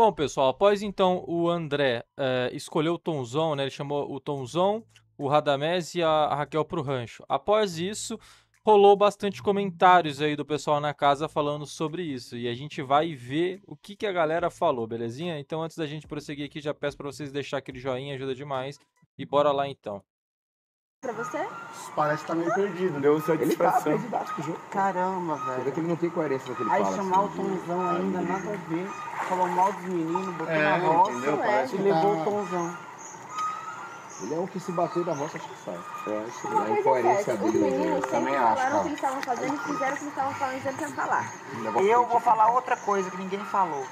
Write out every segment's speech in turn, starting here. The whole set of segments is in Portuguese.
Bom, pessoal, após então o André eh, escolheu o Tomzão, né? Ele chamou o Tomzão, o Radamés e a, a Raquel para o rancho. Após isso, rolou bastante comentários aí do pessoal na casa falando sobre isso. E a gente vai ver o que, que a galera falou, belezinha? Então, antes da gente prosseguir aqui, já peço para vocês deixar aquele joinha, ajuda demais. E bora lá então pra você? Parece que tá meio perdido. Né? Deu satisfação. Ele tá perdido, jogo. Caramba, velho. Você que ele não tem coerência naquele que Aí fala. Assim. Aí chamar assim, o Tomzão ainda, nada a ver. Falou mal dos meninos, botou é, na roça entendeu? Parece é, tá- e levou o Tomzão. Ele é o que se bateu da roça, acho que sai. É, acho que a incoerência dele. Os meninos sempre falaram o que eles estavam fazendo e fizeram o que eles estavam falando e eles falar. Eu vou falar outra coisa que ninguém falou.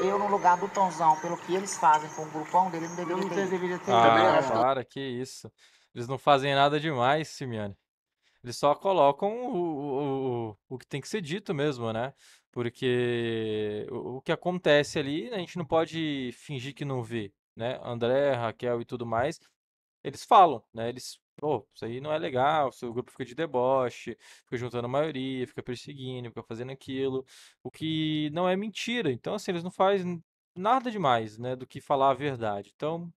Eu, no lugar do Tomzão, pelo que eles fazem com o grupão dele, não deveria ter. Ah, cara, tá? que isso. Eles não fazem nada demais, Simeone. Eles só colocam o, o, o que tem que ser dito mesmo, né? Porque o, o que acontece ali, a gente não pode fingir que não vê, né? André, Raquel e tudo mais, eles falam, né? Eles, pô, isso aí não é legal, o seu grupo fica de deboche, fica juntando a maioria, fica perseguindo, fica fazendo aquilo, o que não é mentira. Então, assim, eles não fazem nada demais, né, do que falar a verdade. Então,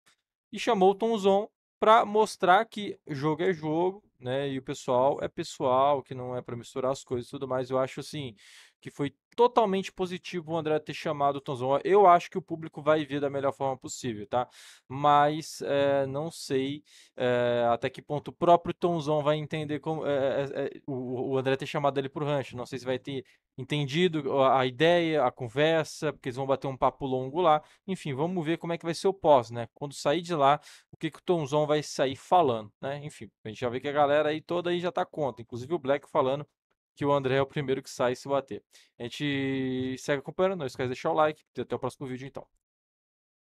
e chamou o Tom Zon para mostrar que jogo é jogo, né? E o pessoal é pessoal, que não é para misturar as coisas e tudo mais. Eu acho assim que foi totalmente positivo o André ter chamado o Tonzão. Eu acho que o público vai ver da melhor forma possível, tá? Mas é, não sei é, até que ponto o próprio Tonzão vai entender como é, o o André ter chamado ele pro rancho. Não sei se vai ter entendido a ideia, a conversa, porque eles vão bater um papo longo lá. Enfim, vamos ver como é que vai ser o pós, né? Quando sair de lá, o que, que o Tomzão vai sair falando, né? Enfim, a gente já vê que a galera aí toda aí já tá contra. Inclusive o Black falando que o André é o primeiro que sai se bater. A gente segue acompanhando, não esquece de deixar o like. Até o próximo vídeo, então.